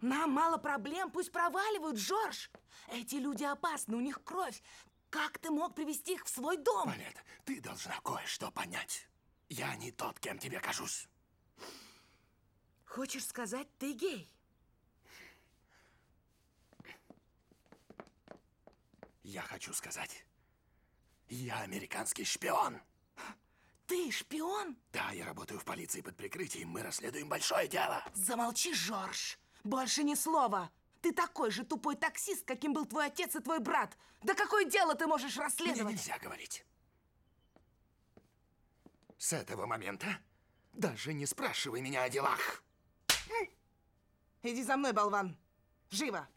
Нам мало проблем, пусть проваливают, Джордж. Эти люди опасны, у них кровь. Как ты мог привести их в свой дом? Палет, ты должна кое-что понять. Я не тот, кем тебе кажусь. Хочешь сказать, ты гей? Я хочу сказать, я американский шпион. Ты шпион? Да, я работаю в полиции под прикрытием. Мы расследуем большое дело. Замолчи, Жорж. Больше ни слова. Ты такой же тупой таксист, каким был твой отец и твой брат. Да какое дело ты можешь расследовать? Мне нельзя говорить. С этого момента даже не спрашивай меня о делах. Иди за мной, болван. Живо.